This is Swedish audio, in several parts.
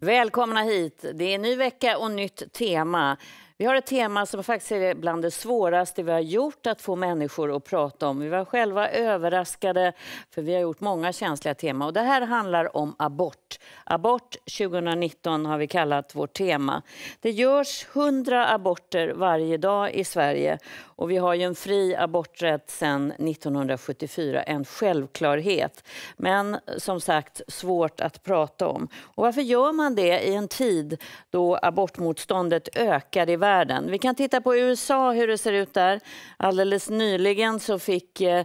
Välkomna hit. Det är ny vecka och nytt tema. Vi har ett tema som faktiskt är bland det svåraste vi har gjort att få människor att prata om. Vi var själva överraskade, för vi har gjort många känsliga teman. Och det här handlar om abort. Abort 2019 har vi kallat vårt tema. Det görs 100 aborter varje dag i Sverige och vi har ju en fri aborträtt sedan 1974, en självklarhet. Men som sagt, svårt att prata om. Och varför gör man det i en tid då abortmotståndet ökar i världen? Vi kan titta på USA, hur det ser ut där. Alldeles nyligen så fick eh,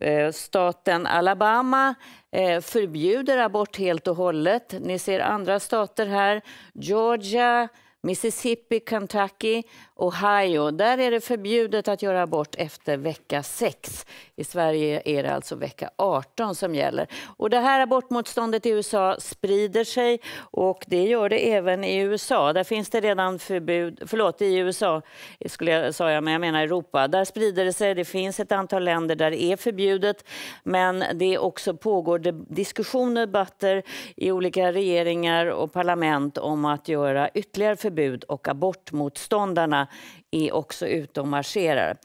eh staten Alabama eh, förbjuder abort helt och hållet. Ni ser andra stater här. Georgia, Mississippi, Kentucky Ohio. Där är det förbjudet att göra abort efter vecka 6. I Sverige är det alltså vecka 18 som gäller. Och det här abortmotståndet i USA sprider sig och det gör det även i USA. Där finns det redan förbud, förlåt, i USA skulle jag, sa men jag menar Europa. Där sprider det sig. Det finns ett antal länder där det är förbjudet, men det också pågår diskussioner, debatter i olika regeringar och parlament om att göra ytterligare förbud och abortmotståndarna är också ute och marscherar.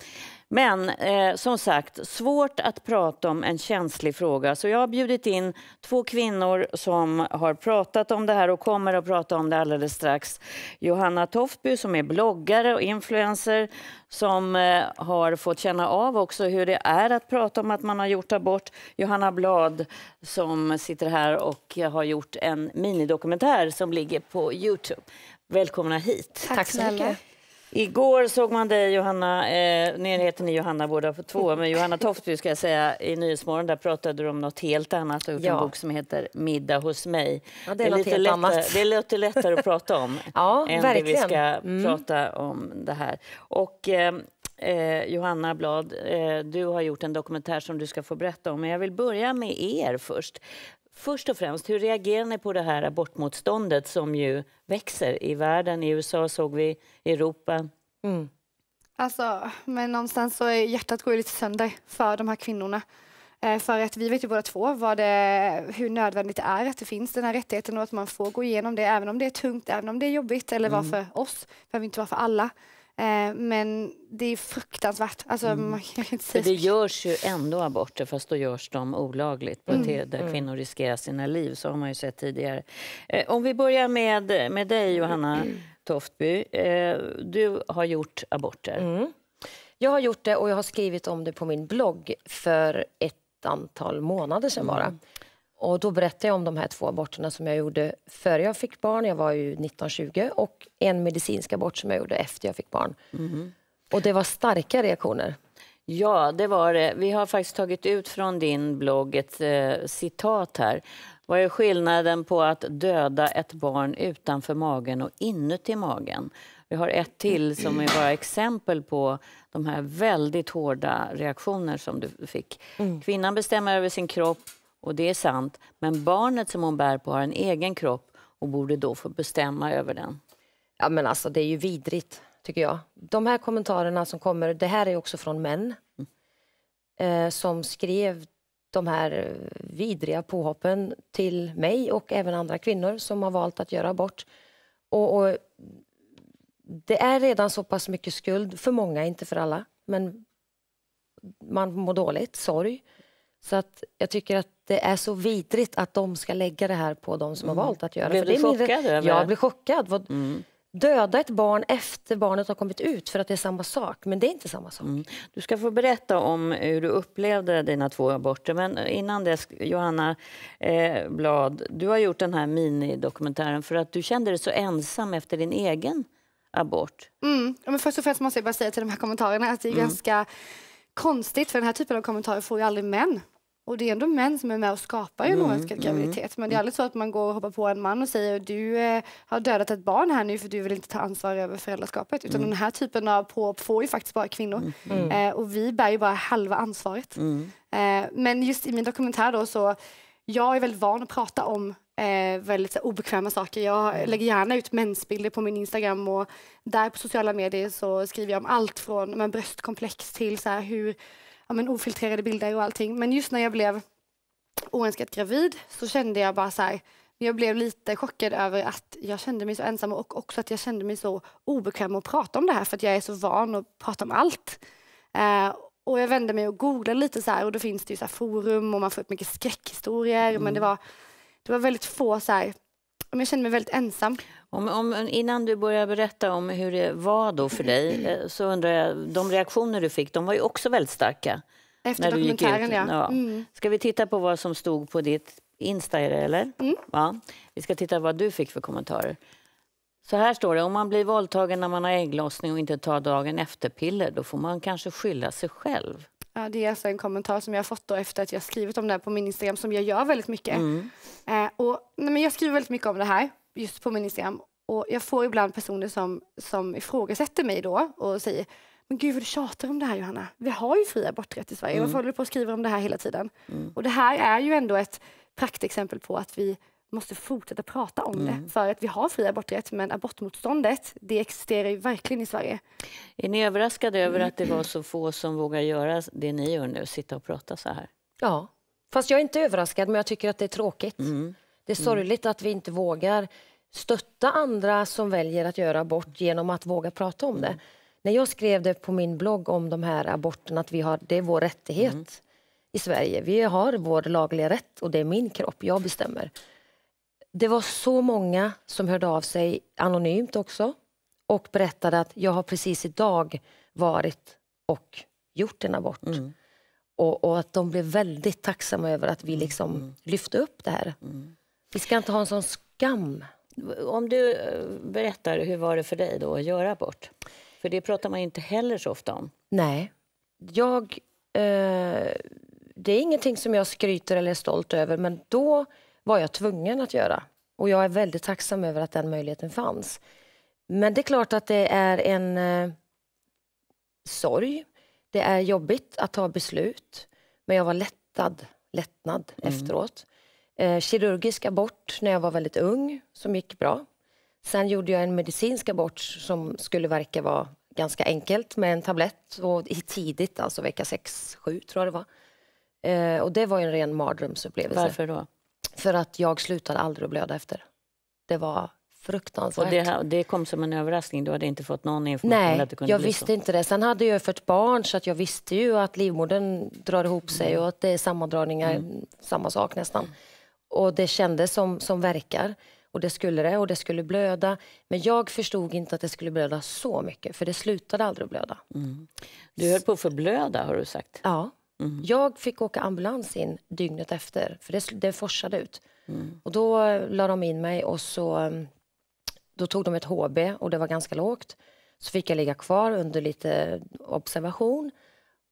Men eh, som sagt, svårt att prata om en känslig fråga. Så jag har bjudit in två kvinnor som har pratat om det här och kommer att prata om det alldeles strax. Johanna Toftby som är bloggare och influencer som eh, har fått känna av också hur det är att prata om att man har gjort abort. Johanna Blad som sitter här och har gjort en minidokumentär som ligger på Youtube. Välkomna hit. Tack, Tack så mycket. Igår såg man dig, Johanna, eh, nyheten i Johanna båda på två, men Johanna Toftby ska jag säga, i Nyhetsmorgon där pratade du om något helt annat och gjort ja. en bok som heter Middag hos mig. Ja, det, är det, är lite lättare, det är lite lättare att prata om ja, än verkligen. det vi ska mm. prata om det här. Och, eh, eh, Johanna Blad, eh, du har gjort en dokumentär som du ska få berätta om. Men jag vill börja med er först. Först och främst, hur reagerar ni på det här abortmotståndet som ju växer i världen? I USA såg vi, i Europa. Mm. Alltså, men någonstans så är hjärtat går lite sönder för de här kvinnorna. Eh, för att vi vet ju båda två vad det, hur nödvändigt det är att det finns den här rättigheten och att man får gå igenom det även om det är tungt, även om det är jobbigt eller mm. var för oss, behöver inte vara för alla. Eh, men det är fruktansvärt. Alltså, mm. man kan inte säga För det görs ju ändå aborter, fast då görs de olagligt på mm. ett, där mm. kvinnor riskerar sina liv. Så har man ju sett tidigare. Eh, om vi börjar med, med dig, Johanna mm. Toftby. Eh, du har gjort aborter. Mm. Jag har gjort det och jag har skrivit om det på min blogg för ett antal månader sedan bara. Mm. Och då berättade jag om de här två aborterna som jag gjorde före jag fick barn, jag var ju 19-20, och en medicinsk abort som jag gjorde efter jag fick barn. Mm. Och det var starka reaktioner. Ja, det var det. Vi har faktiskt tagit ut från din blogg ett eh, citat här. Vad är skillnaden på att döda ett barn utanför magen och inuti magen? Vi har ett till som är bara exempel på de här väldigt hårda reaktioner som du fick. Mm. Kvinnan bestämmer över sin kropp och det är sant, men barnet som hon bär på har en egen kropp och borde då få bestämma över den. Ja men alltså det är ju vidrigt tycker jag. De här kommentarerna som kommer, det här är också från män mm. eh, som skrev de här vidriga påhoppen till mig och även andra kvinnor som har valt att göra abort. Och, och, det är redan så pass mycket skuld, för många, inte för alla, men man mår dåligt, sorg. Så att jag tycker att det är så vidrigt att de ska lägga det här på de som mm. har valt att göra. Blev du chockad? Mindre... Jag blir chockad. Mm. Döda ett barn efter barnet har kommit ut för att det är samma sak, men det är inte samma sak. Mm. Du ska få berätta om hur du upplevde dina två aborter, men innan dess, Johanna eh, Blad, du har gjort den här minidokumentären för att du kände dig så ensam efter din egen abort. Mm. Men först och främst måste jag bara säga till de här kommentarerna att det är mm. ganska konstigt, för den här typen av kommentarer får ju aldrig män. Och det är ändå män som är med och skapar en mm, oönskad mm, graviditet. Men det är mm. aldrig så att man går och hoppar på en man och säger du eh, har dödat ett barn här nu för du vill inte ta ansvar över föräldraskapet. Utan mm. den här typen av påhopp får ju faktiskt bara kvinnor. Mm. mm. Eh, och vi bär ju bara halva ansvaret. Mm. Eh, men just i min dokumentär då så, jag är väldigt van att prata om eh, väldigt så, obekväma saker. Jag lägger gärna ut mensbilder på min Instagram och där på sociala medier så skriver jag om allt från men, bröstkomplex till så här, hur ja, men ofiltrerade bilder och allting. Men just när jag blev oönskat gravid så kände jag bara så här, jag blev lite chockad över att jag kände mig så ensam och också att jag kände mig så obekväm att prata om det här för att jag är så van att prata om allt. Eh, och jag vände mig och googlade lite så här, och då finns det ju så forum och man får upp mycket skräckhistorier mm. men det mm. var, det var väldigt få så här, jag kände mig väldigt ensam. Om, om, innan du börjar berätta om hur det var då för dig mm. eh, så undrar jag, de reaktioner du fick, de var ju också väldigt starka. Efter när dokumentären, du gick ut. ja. Mm. Ska vi titta på vad som stod på ditt Insta, eller? Mm. Ja. Vi ska titta vad du fick för kommentarer. Så här står det, om man blir våldtagen när man har ägglossning och inte tar dagen efter-piller, då får man kanske skylla sig själv. Ja, det är alltså en kommentar som jag har fått då efter att jag skrivit om det här på min Instagram som jag gör väldigt mycket. Mm. Eh, och, nej, men jag skriver väldigt mycket om det här just på min Instagram och jag får ibland personer som, som ifrågasätter mig då och säger men gud vad du tjatar om det här Johanna. Vi har ju fri aborträtt i Sverige. Mm. Varför håller du på och skriver om det här hela tiden? Mm. Och det här är ju ändå ett praktexempel på att vi måste fortsätta prata om mm. det. För att vi har fri aborträtt, men abortmotståndet det existerar ju verkligen i Sverige. Är ni överraskade över mm. att det var så få som vågar göra det ni gör nu, sitta och prata så här? Ja, fast jag är inte överraskad, men jag tycker att det är tråkigt. Mm. mm. Det är sorgligt mm. att vi inte vågar stötta andra som väljer att göra abort genom att våga prata om det. Mm. När jag skrev det på min blogg om de här aborterna, att vi har, det är vår rättighet i Sverige. Vi har vår lagliga rätt och det är min kropp, jag bestämmer det var så många som hörde av sig anonymt också och berättade att jag har precis idag varit och gjort en abort. Mm. Och, och, att de blev väldigt tacksamma över att vi mm. liksom mm. lyfte upp det här. Mm. Vi ska inte ha en sån skam. Om du eh, berättar, hur var det för dig då att göra abort? För det pratar man inte heller så ofta om. Nej. Jag... Eh, det är ingenting som jag skryter eller är stolt över, men då var jag tvungen att göra. Och jag är väldigt tacksam över att den möjligheten fanns. Men det är klart att det är en eh, sorg. Det är jobbigt att ta beslut. Men jag var lättad, lättnad mm. efteråt. Eh, kirurgisk abort när jag var väldigt ung, som gick bra. Sen gjorde jag en medicinsk abort som skulle verka vara ganska enkelt med en tablett och tidigt, alltså vecka 6-7 tror jag det var. Eh, och det var en ren mardrömsupplevelse. Varför då? För att jag slutade aldrig att blöda efter. Det var fruktansvärt. Och det, här, det kom som en överraskning? Du hade inte fått någon information? Nej, att det kunde jag visste så. inte det. Sen hade jag fött barn så att jag visste ju att livmodern drar ihop sig mm. och att det är sammandragningar, mm. samma sak nästan. Och det kändes som, som verkar. Och det skulle det, och det skulle blöda. Men jag förstod inte att det skulle blöda så mycket, för det slutade aldrig att blöda. Mm. Du höll på att förblöda, har du sagt. Ja. Mm. Jag fick åka ambulans in dygnet efter, för det, det forsade ut. Mm. Och då eh, la de in mig och så mm, då tog de ett HB och det var ganska lågt. Så fick jag ligga kvar under lite observation.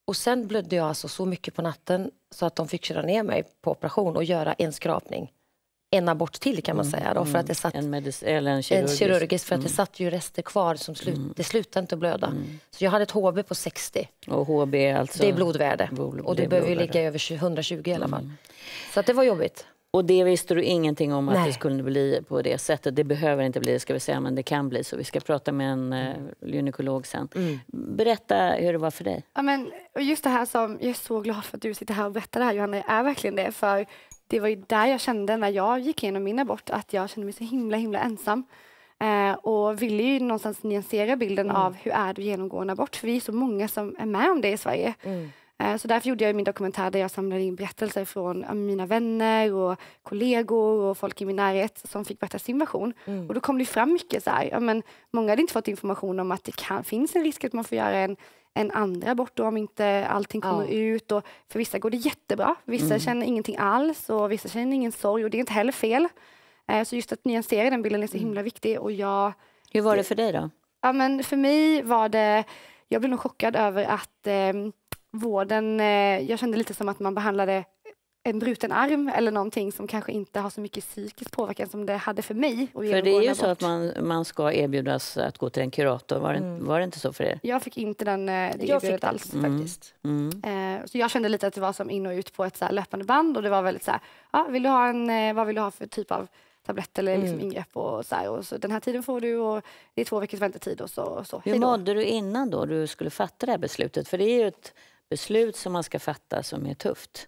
Och sen blödde jag alltså så mycket på natten så att de fick köra ner mig på operation och göra en skrapning en abort till kan man mm, säga. Då, för att det mm. satt, en, eller en kirurgisk. En kirurgisk för att det mm. satt ju rester kvar, som slut, det slutade inte att blöda. Så jag hade ett HB på 60. Och HB är alltså? Det är blodvärde. Blod, och det behöver ligga över 120 i alla fall. Så att det var jobbigt. Och det visste du ingenting om att Nej. det skulle bli på det sättet. Det behöver inte bli det ska vi säga, men det kan bli så. Vi ska prata med en eh, gynekolog sen. Mm. Berätta hur det var för dig. Ja, men just det här som, jag är så glad för att du sitter här och berättar det här Johanna, är verkligen det. För det var ju där jag kände när jag gick igenom min abort att jag kände mig så himla himla ensam. Eh, och ville ju någonstans nyansera bilden mm. av hur är det att genomgå en abort, för vi är så många som är med om det i Sverige. Mm. Eh, så därför gjorde jag min dokumentär där jag samlade in berättelser från mina vänner och kollegor och folk i min närhet som fick berätta sin version. Mm. Och då kom det fram mycket så här, ja, men många hade inte fått information om att det kan, finns en risk att man får göra en en andra abort då, om inte allting kommer ja. ut. Och för vissa går det jättebra, vissa mm. känner ingenting alls och vissa känner ingen sorg och det är inte heller fel. Eh, så just att nyansera den bilden är så mm. himla viktig. Och jag, Hur var det för dig då? Ja, men för mig var det, jag blev nog chockad över att eh, vården, eh, jag kände lite som att man behandlade en bruten arm eller någonting som kanske inte har så mycket psykisk påverkan som det hade för mig. för det är ju så att man, man ska erbjudas att gå till en kurator, var det, mm. var det inte så för er? Jag fick inte den, eh, det jag erbjudet alls mm. faktiskt. Mm. Mm. Så jag kände lite att det var som in och ut på ett så löpande band och det var väldigt så här, ja, vill du ha en, eh, vad vill du ha för typ av tablett eller liksom mm. ingrepp och så här, Och så den här tiden får du och det är två veckors väntetid och så. Och så. Hur mådde du innan då du skulle fatta det här beslutet? För det är ju ett beslut som man ska fatta som är tufft.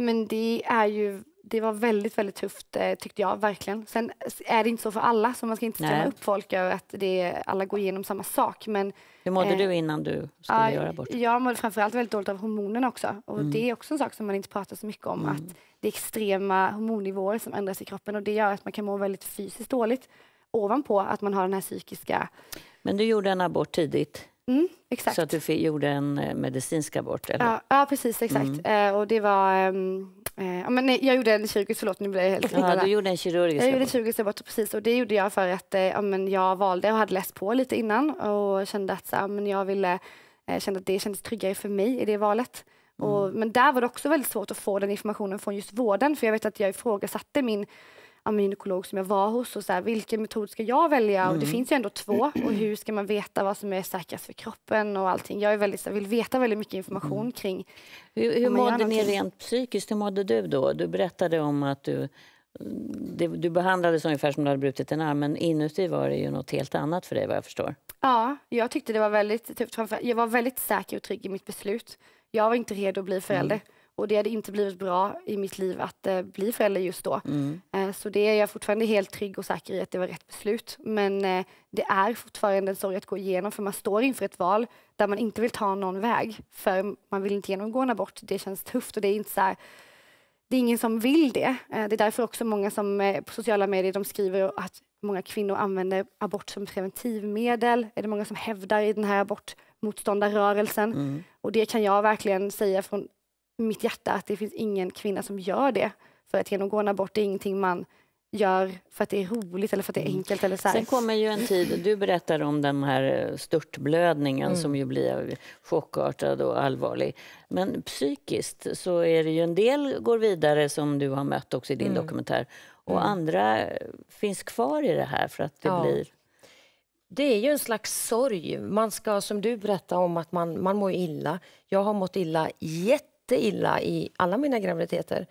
Men det är ju det var väldigt, väldigt tufft eh, tyckte jag verkligen. Sen är det inte så för alla, så man ska inte skrämma upp folk över att det, alla går igenom samma sak. Men, Hur mådde eh, du innan du skulle äh, göra abort? Jag mådde framförallt väldigt dåligt av hormonerna också. Och mm. det är också en sak som man inte pratar så mycket om, mm. att det är extrema hormonnivåer som ändras i kroppen och det gör att man kan må väldigt fysiskt dåligt ovanpå att man har den här psykiska... Men du gjorde en abort tidigt? Mm, exakt. Så att du gjorde en eh, medicinsk abort? Eller? Ja, ja, precis. Exakt. Mm. Eh, och det var... Ehm, eh, men nej, jag gjorde en kirurgisk, förlåt nu blev jag helt ja, Du gjorde en kirurgisk Jag gjorde en kirurgisk abort, precis. Och det gjorde jag för att eh, men jag valde och hade läst på lite innan och kände att, så, men jag ville, eh, kände att det kändes tryggare för mig i det valet. Mm. Och, men där var det också väldigt svårt att få den informationen från just vården för jag vet att jag ifrågasatte min ja, gynekolog som jag var hos och så här, vilken metod ska jag välja? Mm. Och det mm. finns ju ändå två och hur ska man veta vad som är säkrast för kroppen och allting. Jag är väldigt, så här, vill veta väldigt mycket information mm. kring. Hur, hur mådde ni rent psykiskt? Hur mådde du då? Du berättade om att du det, du behandlades ungefär som du hade brutit en arm, men inuti var det ju något helt annat för dig vad jag förstår. Ja, jag tyckte det var väldigt tufft. Jag var väldigt säker och trygg i mitt beslut. Jag var inte redo att bli förälder. Mm. Och det hade inte blivit bra i mitt liv att eh, bli förälder just då. Mm. Eh, så det är jag fortfarande helt trygg och säker i att det var rätt beslut. Men eh, det är fortfarande en sorg att gå igenom för man står inför ett val där man inte vill ta någon väg. För man vill inte genomgå en abort, det känns tufft och det är inte så här, det är ingen som vill det. Eh, det är därför också många som eh, på sociala medier de skriver att många kvinnor använder abort som preventivmedel. Är det många som hävdar i den här abortmotståndarrörelsen? Mm. Och det kan jag verkligen säga från mitt hjärta att det finns ingen kvinna som gör det. För att genomgå en abort Det är ingenting man gör för att det är roligt eller för att det är mm. enkelt. Eller så här. Sen kommer ju en tid, du berättar om den här eh, störtblödningen mm. som ju blir chockartad och allvarlig. Men psykiskt så är det ju en del går vidare som du har mött också i din mm. dokumentär och mm. andra eh, finns kvar i det här för att det ja. blir det är ju en slags sorg. Man ska, som du berättade om, att man, man mår illa. Jag har mått illa jätte jätteilla i alla mina graviditeter.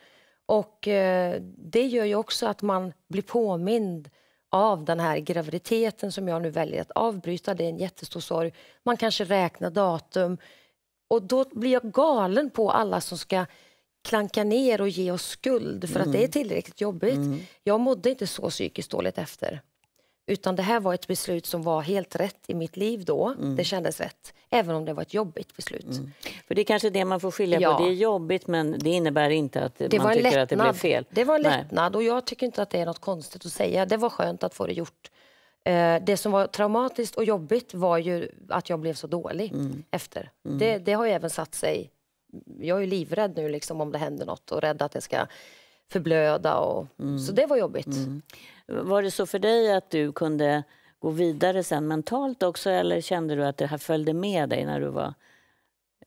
Och eh, det gör ju också att man blir påmind av den här graviditeten som jag nu väljer att avbryta. Det är en jättestor sorg. Man kanske räknar datum. Och då blir jag galen på alla som ska klanka ner och ge oss skuld för mm. att det är mm. tillräckligt jobbigt. Mm. Jag mådde inte så psykiskt dåligt efter. Utan det här var ett beslut som var helt rätt i mitt liv då. Mm. Det kändes rätt, även om det var ett jobbigt beslut. Mm. För det är kanske det man får skilja ja. på. Det är jobbigt men det innebär inte att det man tycker lättnad. att det blev fel. Det var en lättnad och jag tycker inte att det är något konstigt att säga. Det var skönt att få det gjort. Eh, det som var traumatiskt och jobbigt var ju att jag blev så dålig mm. efter. Mm. Det, det, har ju även satt sig... Jag är ju livrädd nu liksom om det händer något och rädd att det ska förblöda. Och, mm. Så det var jobbigt. Mm. Var det så för dig att du kunde gå vidare sen mentalt också eller kände du att det här följde med dig när du var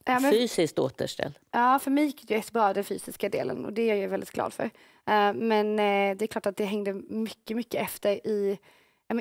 ja, men, fysiskt återställd? Ja, för mig gick det jättebra, den fysiska delen och det är jag väldigt glad för. Eh, men eh, det är klart att det hängde mycket, mycket efter i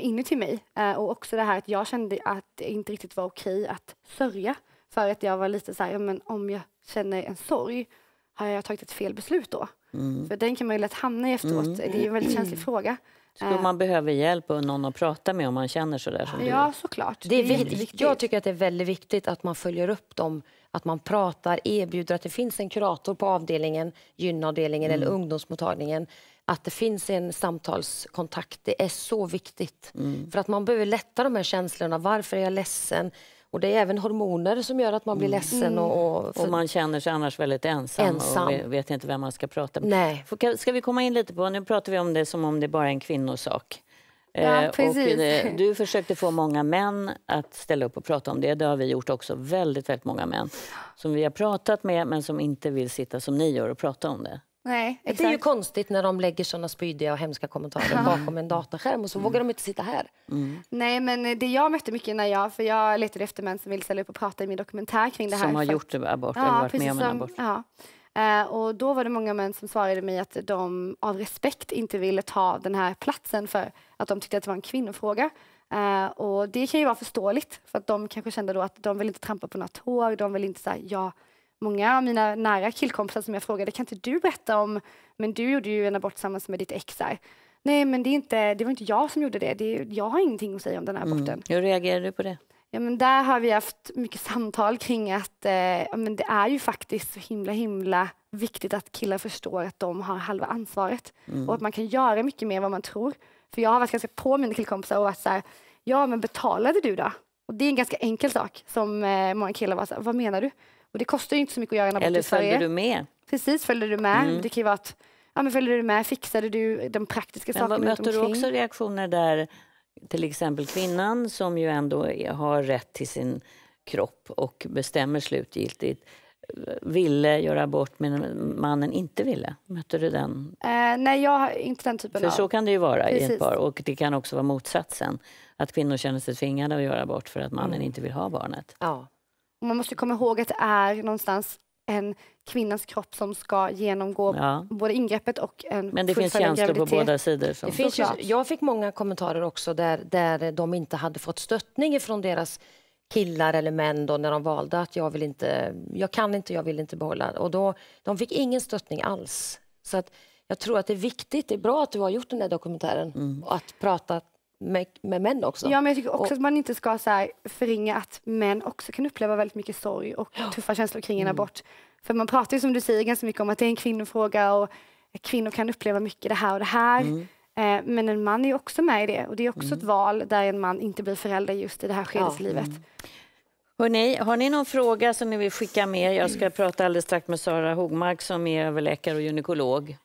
inuti mig eh, och också det här att jag kände att det inte riktigt var okej att sörja för att jag var lite så här, men om jag känner en sorg har jag tagit ett fel beslut då? Mm. För den kan man ju lätt hamna i efteråt. Mm. Det är en väldigt känslig fråga. Skulle eh. man behöver hjälp och någon att prata med om man känner så där som du? såklart. det är viktigt. Jag tycker att det är väldigt viktigt att man följer upp dem, att man pratar, erbjuder att det finns en kurator på avdelningen, gynavdelningen mm. eller ungdomsmottagningen. Att det finns en samtalskontakt, det är så viktigt. Mm. För att man behöver lätta de här känslorna. Varför är jag ledsen? Och det är även hormoner som gör att man blir mm. ledsen. Mm. Och, och, mm. för... och, man känner sig annars väldigt ensam, ensam. och vet inte vem man ska prata med. Nej. ska vi komma in lite på, nu pratar vi om det som om det bara är en kvinnosak. Ja, eh, Och eh, du försökte få många män att ställa upp och prata om det. Det har vi gjort också. Väldigt, väldigt många män som vi har pratat med men som inte vill sitta som ni gör och prata om det. Nej, exakt. Det är ju konstigt när de lägger såna spydiga och hemska kommentarer bakom en dataskärm och så mm. vågar de inte sitta här. Mm. Nej, men det jag mötte mycket när jag, för jag letade efter män som vill ställa upp och prata i min dokumentär kring det här. Som har gjort abort ja, eller varit med om en abort. Ja. Uh, och då var det många män som svarade mig att de av respekt inte ville ta den här platsen för att de tyckte att det var en kvinnofråga. Uh, och det kan ju vara förståeligt för att de kanske kände då att de vill inte trampa på några tår, de vill inte säga ja många av mina nära killkompisar som jag frågade, kan inte du berätta om, men du gjorde ju en abort tillsammans med ditt ex här. Nej, men det, är inte, det var inte jag som gjorde det. det jag har ingenting att säga om den här mm. aborten. Mm. Hur reagerar du på det? Ja, men där har vi haft mycket samtal kring att eh, men det är ju faktiskt så himla, himla viktigt att killar förstår att de har halva ansvaret mm. och att man kan göra mycket mer än vad man tror. För jag har varit ganska på mina killkompisar och varit så här, ja men betalade du då? Och det är en ganska enkel sak som eh, många killar var så här, vad menar du? Och det kostar ju inte så mycket att göra en abort Eller i Sverige. Eller följde du med? Precis, följde du med. Mm. Det kan ju vara att, ja men följde du med, fixade du de praktiska men sakerna Möter du också reaktioner där till exempel kvinnan som ju ändå har rätt till sin kropp och bestämmer slutgiltigt eh, ville göra abort men mannen inte ville? Mötte du den? Eh, nej, jag inte den typen för av... Så kan det ju vara Precis. i ett par och det kan också vara motsatsen. Att kvinnor känner sig tvingade att göra abort för att mannen mm. inte vill ha barnet. Ja man måste komma ihåg att det är någonstans en kvinnans kropp som ska genomgå ja. både ingreppet och en Men det finns känslor på båda sidor. Så. Det finns ju, jag fick många kommentarer också där, där de inte hade fått stöttning från deras killar eller män då, när de valde att jag, vill inte, jag kan inte, jag vill inte behålla. Och då, de fick ingen stöttning alls. Så att jag tror att det är viktigt, det är bra att du har gjort den här dokumentären mm. och att prata med, med män också. Ja, men jag tycker också och, att man inte ska så här, förringa att män också kan uppleva väldigt mycket sorg och ja. tuffa känslor kring en mm. abort. Mm. För man pratar ju som du säger ganska mycket om att det är en kvinnofråga och kvinnor kan uppleva mycket det här och det här. Mm. Eh, men en man är ju också med i det och det är också mm. ett val där en man inte blir förälder just i det här skedet i ja. livet. Mm. Hörrni, har ni någon fråga som ni vill skicka med? Jag ska prata alldeles strax med Sara Hogmark som är överläkare och gynekolog.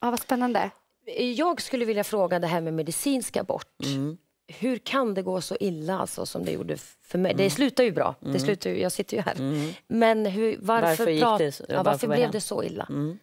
Ja, vad spännande. Jag skulle vilja fråga det här med medicinsk abort. Mm. Hur kan det gå så illa alltså, som det gjorde för mig? Mm. Det slutar ju bra, det mm. slutar ju, jag sitter ju här. Mm. Men hur, varför, varför, prat, det, ja, varför blev det så illa? Mm.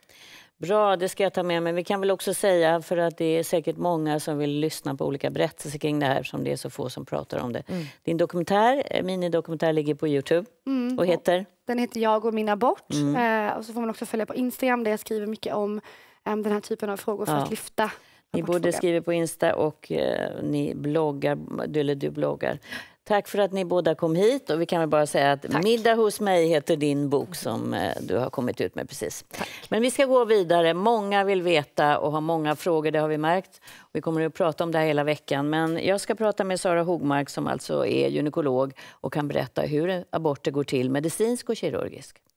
Bra, det ska jag ta med mig. Vi kan väl också säga, för att det är säkert många som vill lyssna på olika berättelser kring det här, som det är så få som pratar om det. Mm. Din dokumentär, eh, minidokumentär, ligger på Youtube mm. och heter? Den heter Jag och min abort. Mm. Eh, och så får man också följa på Instagram där jag skriver mycket om eh, den här typen av frågor för ja. att lyfta ni både skriver på Insta och eh, ni bloggar, du, eller du bloggar. Tack för att ni båda kom hit. Och vi kan väl bara säga att Tack. Middag hos mig heter din bok som eh, du har kommit ut med precis. Tack. Men vi ska gå vidare. Många vill veta och har många frågor, det har vi märkt. Vi kommer att prata om det här hela veckan. Men jag ska prata med Sara Hogmark som alltså är gynekolog och kan berätta hur aborter går till medicinskt och kirurgiskt.